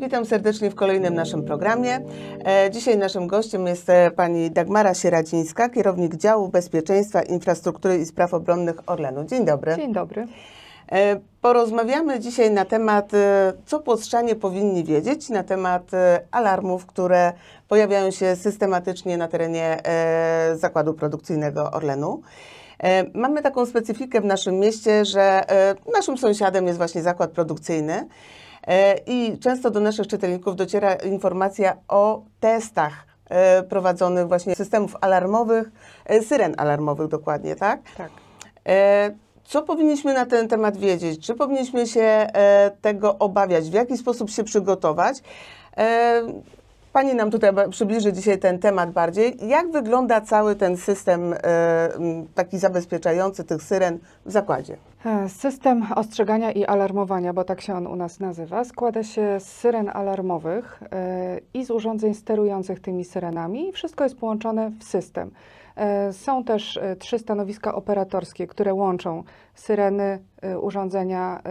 Witam serdecznie w kolejnym naszym programie. E, dzisiaj naszym gościem jest e, pani Dagmara Sieradzińska, kierownik działu bezpieczeństwa, infrastruktury i spraw obronnych Orlenu. Dzień dobry. Dzień dobry. E, porozmawiamy dzisiaj na temat, co płostrzanie powinni wiedzieć na temat alarmów, które pojawiają się systematycznie na terenie zakładu produkcyjnego Orlenu. E, mamy taką specyfikę w naszym mieście, że e, naszym sąsiadem jest właśnie zakład produkcyjny e, i często do naszych czytelników dociera informacja o testach prowadzonych właśnie systemów alarmowych, syren alarmowych dokładnie, tak? Tak. Co powinniśmy na ten temat wiedzieć? Czy powinniśmy się tego obawiać? W jaki sposób się przygotować? Pani nam tutaj przybliży dzisiaj ten temat bardziej. Jak wygląda cały ten system e, taki zabezpieczający tych syren w zakładzie? E, system ostrzegania i alarmowania, bo tak się on u nas nazywa, składa się z syren alarmowych e, i z urządzeń sterujących tymi syrenami. Wszystko jest połączone w system. E, są też e, trzy stanowiska operatorskie, które łączą syreny, e, urządzenia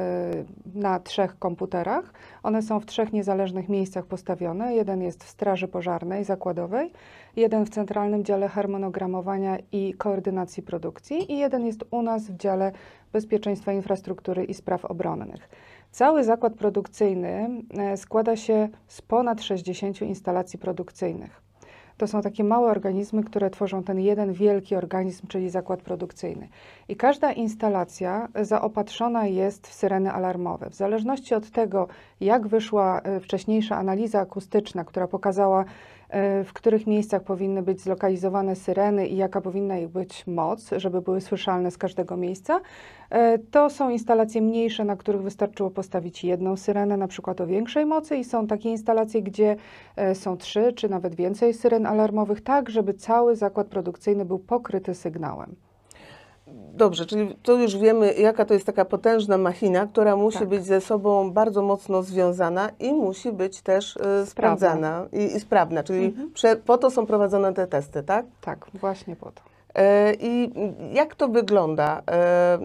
na trzech komputerach. One są w trzech niezależnych miejscach postawione. Jeden jest w Straży Pożarnej Zakładowej, jeden w Centralnym Dziale Harmonogramowania i Koordynacji Produkcji i jeden jest u nas w Dziale Bezpieczeństwa Infrastruktury i Spraw Obronnych. Cały zakład produkcyjny składa się z ponad 60 instalacji produkcyjnych to są takie małe organizmy, które tworzą ten jeden wielki organizm, czyli zakład produkcyjny. I każda instalacja zaopatrzona jest w syreny alarmowe. W zależności od tego, jak wyszła e, wcześniejsza analiza akustyczna, która pokazała, E, w których miejscach powinny być zlokalizowane syreny i jaka powinna ich być moc, żeby były słyszalne z każdego miejsca. E, to są instalacje mniejsze, na których wystarczyło postawić jedną syrenę, na przykład o większej mocy, i są takie instalacje, gdzie e, są trzy czy nawet więcej syren alarmowych, tak żeby cały zakład produkcyjny był pokryty sygnałem. Dobrze, czyli to już wiemy, jaka to jest taka potężna machina, która musi tak. być ze sobą bardzo mocno związana i musi być też y, sprawdzana i, i, sprawna, czyli mhm. prze, po to są prowadzone te testy, tak? Tak, właśnie po to. E, I jak to wygląda, e,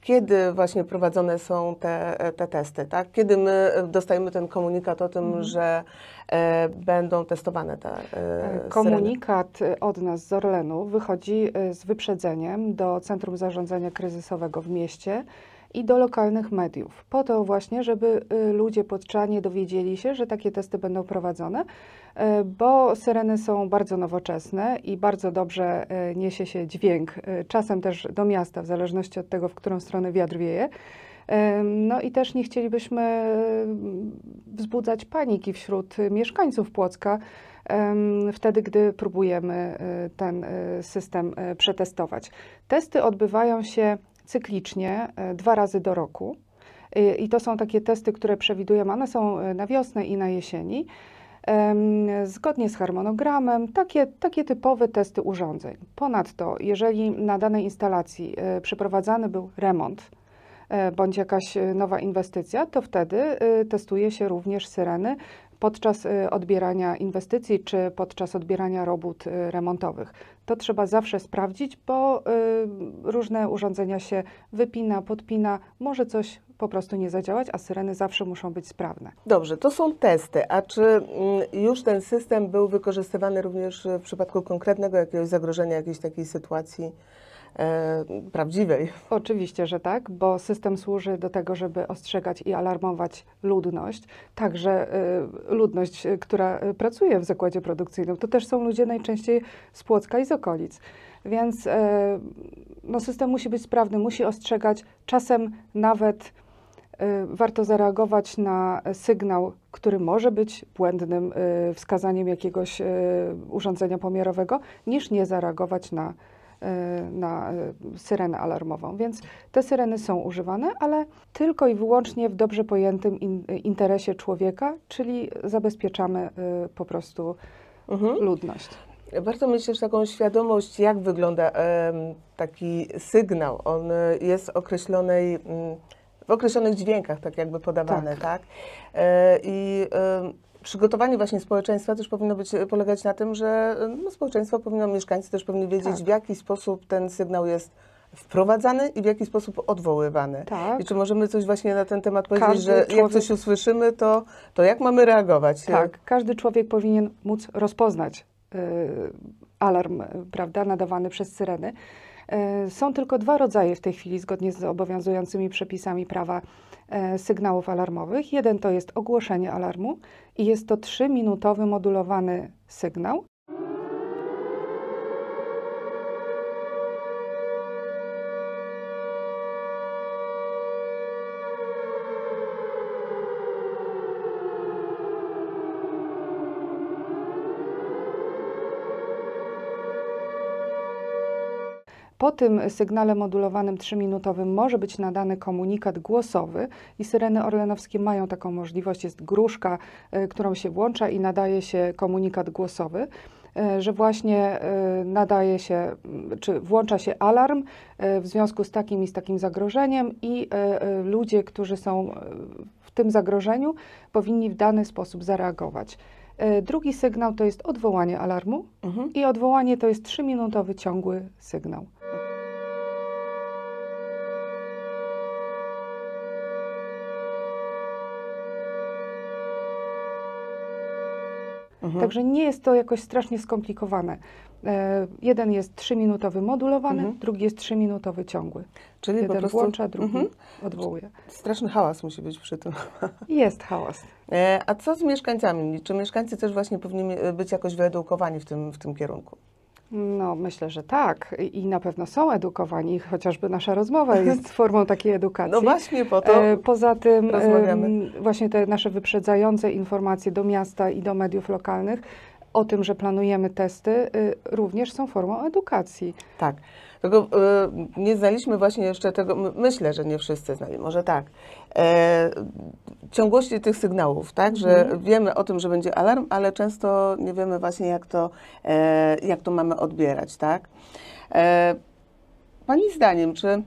kiedy właśnie prowadzone są te, te testy, tak? Kiedy my dostajemy ten komunikat o tym, mhm. że e, będą testowane te syreny? Komunikat od nas z Orlenu wychodzi z wyprzedzeniem do Centrum Zarządzania Kryzysowego w mieście, i do lokalnych mediów. Po to właśnie, żeby y, ludzie podczanie dowiedzieli się, że takie testy będą prowadzone, y, bo syreny są bardzo nowoczesne i bardzo dobrze y, niesie się dźwięk, czasem też do miasta, w zależności od tego, w którą stronę wiatr wieje. No i też nie chcielibyśmy wzbudzać paniki wśród mieszkańców Płocka, wtedy, gdy próbujemy ten system przetestować. Testy odbywają się cyklicznie, e, dwa razy do roku. E, I to są takie testy, które przewidujemy. One są e, na wiosnę i na jesieni. Zgodnie z harmonogramem, takie, takie typowe testy urządzeń. Ponadto, jeżeli na danej instalacji przeprowadzany był remont bądź jakaś nowa inwestycja, to wtedy testuje się również syreny podczas y, odbierania inwestycji czy podczas odbierania robót y, remontowych. To trzeba zawsze sprawdzić, bo y, różne urządzenia się wypina, podpina, może coś po prostu nie zadziałać, a syreny zawsze muszą być sprawne. Dobrze, to są testy. A czy mm, już ten system był wykorzystywany również w przypadku konkretnego jakiegoś zagrożenia, jakiejś takiej sytuacji? E, prawdziwej. Oczywiście, że tak, bo system służy do tego, żeby ostrzegać i alarmować ludność, także e, ludność, e, która pracuje w zakładzie produkcyjnym. To też są ludzie najczęściej z Płocka i z okolic. Więc no, system musi być sprawny, musi ostrzegać. Czasem nawet warto zareagować na sygnał, który może być błędnym wskazaniem jakiegoś urządzenia pomiarowego, niż nie zareagować na Y, na y, syrenę alarmową. Więc te syreny są używane, ale tylko i wyłącznie w dobrze pojętym in, interesie człowieka, czyli zabezpieczamy y, po prostu mhm. ludność. Warto mieć też taką świadomość, jak wygląda taki sygnał. On jest określonej, mm, w określonych dźwiękach, tak jakby podawany, tak? tak? E, I przygotowanie właśnie społeczeństwa też powinno być, e, polegać na tym, że e, no, społeczeństwo powinno, mieszkańcy też powinni wiedzieć, tak. w jaki sposób ten sygnał jest wprowadzany i w jaki sposób odwoływany. Tak. I czy możemy coś właśnie na ten temat powiedzieć, każdy że człowiek... jak coś usłyszymy, to, to jak mamy reagować? Tak, każdy człowiek powinien móc rozpoznać yy, alarm, prawda, nadawany przez syreny. Są tylko dwa rodzaje w tej chwili, zgodnie z obowiązującymi przepisami prawa E, sygnałów alarmowych. Jeden to jest ogłoszenie alarmu i jest to 3-minutowy modulowany sygnał, Po tym sygnale modulowanym 3-minutowym może być nadany komunikat głosowy i syreny orlenowskie mają taką możliwość. Jest gruszka, e, którą się włącza i nadaje się komunikat głosowy e, że właśnie e, nadaje się, czy włącza się alarm w związku z takim i z takim zagrożeniem, i ludzie, którzy są w tym zagrożeniu, powinni w dany sposób zareagować. E, drugi sygnał to jest odwołanie alarmu mhm. i odwołanie to jest trzyminutowy ciągły sygnał. Mhm. Także nie jest to jakoś strasznie skomplikowane. E, jeden jest trzyminutowy modulowany, mhm. drugi jest trzyminutowy ciągły. Czyli jeden prostu... włącza, drugi mhm. odwołuje. Straszny hałas musi być przy tym. Jest hałas. E, a co z mieszkańcami? Czy mieszkańcy też właśnie powinni e, być jakoś wyedukowani w tym, w tym kierunku? No, myślę, że tak. I na pewno są edukowani, chociażby nasza rozmowa jest formą takiej edukacji. No właśnie po to. E, poza tym, rozmawiamy. właśnie te nasze wyprzedzające informacje do miasta i do mediów lokalnych o tym, że planujemy testy, y, również są formą edukacji. Tak. Tylko y, nie znaliśmy właśnie jeszcze tego, myślę, że nie wszyscy znali, może tak, E, ciągłości tych sygnałów, tak, że mhm. wiemy o tym, że będzie alarm, ale często nie wiemy właśnie, jak to, e, jak to mamy odbierać, tak. E, pani zdaniem, czy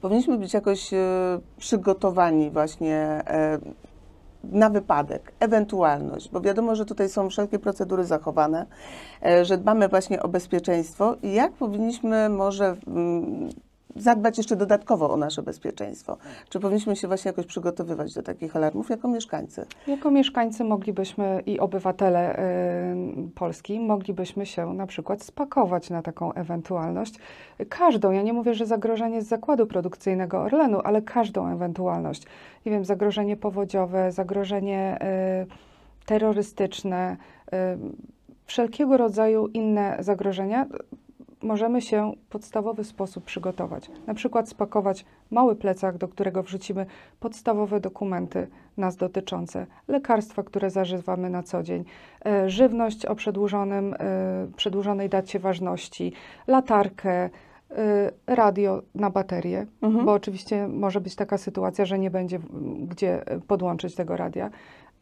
powinniśmy być jakoś przygotowani właśnie na wypadek, ewentualność, bo wiadomo, że tutaj są wszelkie procedury zachowane, że dbamy właśnie o bezpieczeństwo i jak powinniśmy może mm, zadbać jeszcze dodatkowo o nasze bezpieczeństwo? Czy powinniśmy się właśnie jakoś przygotowywać do takich alarmów jako mieszkańcy? Jako mieszkańcy moglibyśmy i obywatele y, Polski moglibyśmy się na przykład spakować na taką ewentualność. Każdą, ja nie mówię, że zagrożenie z zakładu produkcyjnego Orlenu, ale każdą ewentualność. Nie wiem, zagrożenie powodziowe, zagrożenie y, terrorystyczne, y, wszelkiego rodzaju inne zagrożenia możemy się w podstawowy sposób przygotować. Na przykład spakować mały plecak, do którego wrzucimy podstawowe dokumenty nas dotyczące, lekarstwa, które zażywamy na co dzień, e, żywność o przedłużonym, e, przedłużonej dacie ważności, latarkę, e, radio na baterię, mhm. bo oczywiście może być taka sytuacja, że nie będzie gdzie podłączyć tego radia.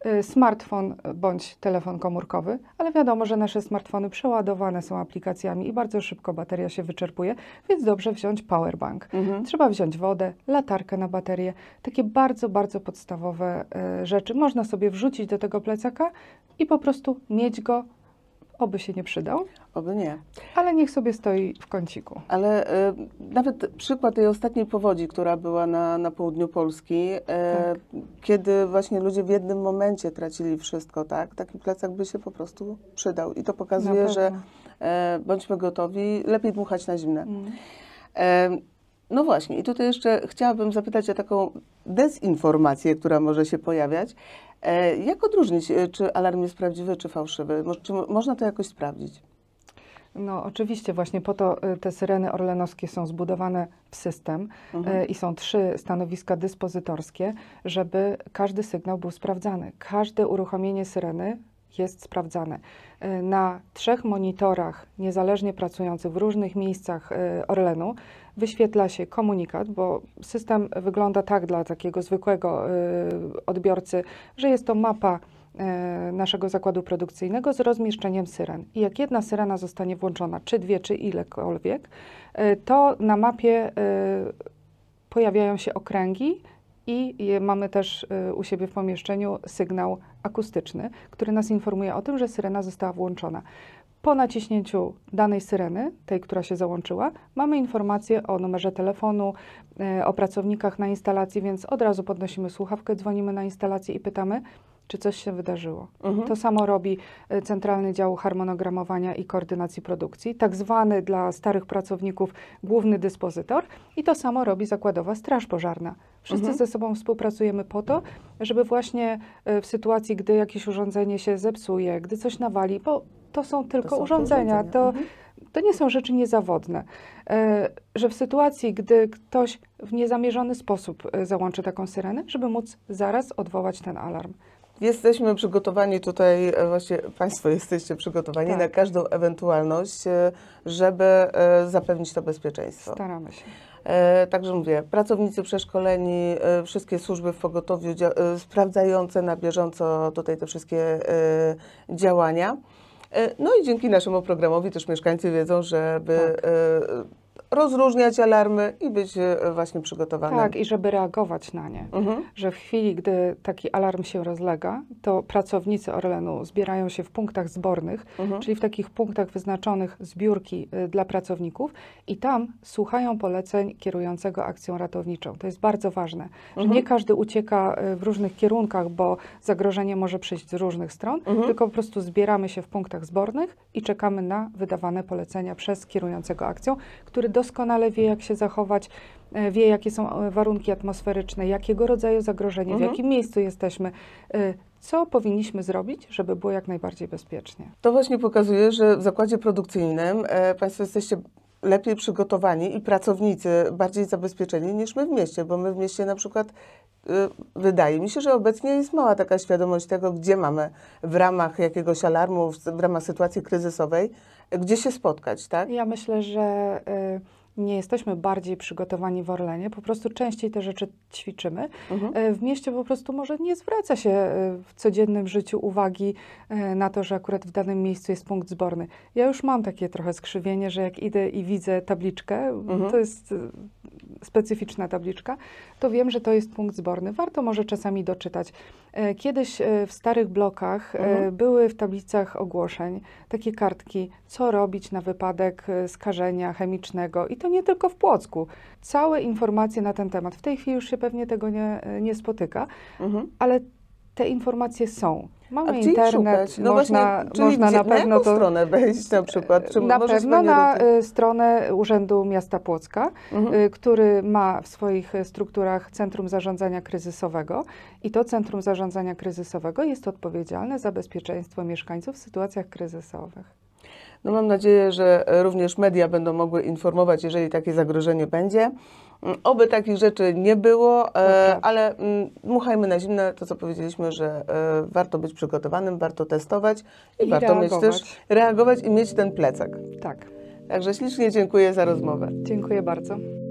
Y, smartfon bądź telefon komórkowy, ale wiadomo, że nasze smartfony przeładowane są aplikacjami i bardzo szybko bateria się wyczerpuje, więc dobrze wziąć powerbank. Mhm. Trzeba wziąć wodę, latarkę na baterię, takie bardzo, bardzo podstawowe y, rzeczy. Można sobie wrzucić do tego plecaka i po prostu mieć go Oby się nie przydał. Oby nie. Ale niech sobie stoi w kąciku. Ale e, nawet przykład tej ostatniej powodzi, która była na, na południu Polski, e, tak. kiedy właśnie ludzie w jednym momencie tracili wszystko, tak? Taki plecak by się po prostu przydał. I to pokazuje, że e, bądźmy gotowi, lepiej dmuchać na zimne. Mm. E, no właśnie, i tutaj jeszcze chciałabym zapytać o taką dezinformację, która może się pojawiać, E, jak odróżnić, e, czy alarm jest prawdziwy, czy fałszywy? Czy można to jakoś sprawdzić? No oczywiście, właśnie po to y, te syreny orlenowskie są zbudowane w system mhm. Y, i są trzy stanowiska dyspozytorskie, żeby każdy sygnał był sprawdzany. Każde uruchomienie syreny jest sprawdzane. Y, na trzech monitorach niezależnie pracujących w różnych miejscach Orlenu wyświetla się komunikat, bo system wygląda tak dla takiego zwykłego y, odbiorcy, że jest to mapa y, naszego zakładu produkcyjnego z rozmieszczeniem syren. I jak jedna syrena zostanie włączona, czy dwie, czy ilekolwiek, y, to na mapie pojawiają się okręgi i mamy też u siebie w pomieszczeniu sygnał akustyczny, który nas informuje o tym, że syrena została włączona. Po naciśnięciu danej syreny, tej, która się załączyła, mamy informację o numerze telefonu, e, o pracownikach na instalacji, więc od razu podnosimy słuchawkę, dzwonimy na instalację i pytamy, czy coś się wydarzyło. Mhm. To samo robi e, Centralny Dział Harmonogramowania i Koordynacji Produkcji, tak zwany dla starych pracowników główny dyspozytor i to samo robi Zakładowa Straż Pożarna. Wszyscy mhm. ze sobą współpracujemy po to, żeby właśnie e, w sytuacji, gdy jakieś urządzenie się zepsuje, gdy coś nawali, bo to są tylko to są urządzenia. To, mhm. To, nie są rzeczy niezawodne. E, że w sytuacji, gdy ktoś w niezamierzony sposób e, załączy taką syrenę, żeby móc zaraz odwołać ten alarm. Jesteśmy przygotowani tutaj, e, właśnie Państwo jesteście przygotowani tak. na każdą ewentualność, żeby zapewnić to bezpieczeństwo. Staramy się. Także mówię, pracownicy przeszkoleni, wszystkie służby w pogotowiu sprawdzające na bieżąco tutaj te wszystkie działania. E, no i dzięki naszemu programowi też mieszkańcy wiedzą, żeby tak. E, rozróżniać alarmy i być e, właśnie przygotowanym. Tak, i żeby reagować na nie. Mhm. Że w chwili, gdy taki alarm się rozlega, to pracownicy Orlenu zbierają się w punktach zbornych, mhm. czyli w takich punktach wyznaczonych zbiórki y, dla pracowników i tam słuchają poleceń kierującego akcją ratowniczą. To jest bardzo ważne, że mhm. nie każdy ucieka y, w różnych kierunkach, bo zagrożenie może przyjść z różnych stron, mhm. tylko po prostu zbieramy się w punktach zbornych i czekamy na wydawane polecenia przez kierującego akcją, który do doskonale wie, jak się zachować, e, wie, jakie są e, warunki atmosferyczne, jakiego rodzaju zagrożenie, mhm. w jakim miejscu jesteśmy. E, co powinniśmy zrobić, żeby było jak najbardziej bezpiecznie? To właśnie pokazuje, że w zakładzie produkcyjnym Państwo jesteście lepiej przygotowani i pracownicy bardziej zabezpieczeni niż my w mieście, bo my w mieście na przykład wydaje mi się, że obecnie jest mała taka świadomość tego, gdzie mamy w ramach jakiegoś alarmu, w ramach sytuacji kryzysowej gdzie się spotkać, tak? Ja myślę, że y, nie jesteśmy bardziej przygotowani w Orlenie, po prostu częściej te rzeczy ćwiczymy. Mhm. Y, w mieście po prostu może nie zwraca się y, w codziennym życiu uwagi na to, że akurat w danym miejscu jest punkt zborny. Ja już mam takie trochę skrzywienie, że jak idę i widzę tabliczkę, mhm. to jest specyficzna tabliczka, to wiem, że to jest punkt zborny. Warto może czasami doczytać E, kiedyś e, w starych blokach e, mhm. były w tablicach ogłoszeń takie kartki, co robić na wypadek skażenia chemicznego i to nie tylko w Płocku. Całe informacje na ten temat. W tej chwili już się pewnie tego nie, nie spotyka, mhm. ale te informacje są. Mamy internet, no można, właśnie, można gdzie, na pewno na to, stronę wejść na przykład? Czy na pewno na y, stronę Urzędu Miasta Płocka, mhm. Y, który ma w swoich y, strukturach Centrum Zarządzania Kryzysowego i to Centrum Zarządzania Kryzysowego jest odpowiedzialne za bezpieczeństwo mieszkańców w sytuacjach kryzysowych. No mam nadzieję, że również media będą mogły informować, jeżeli takie zagrożenie będzie. Mm, oby takich rzeczy nie było, e, ale mm, muchajmy na zimne to, co powiedzieliśmy, że e, warto być przygotowanym, warto testować i, I warto reagować. mieć też reagować i mieć ten plecak. Tak. Także ślicznie dziękuję za rozmowę. Dziękuję bardzo.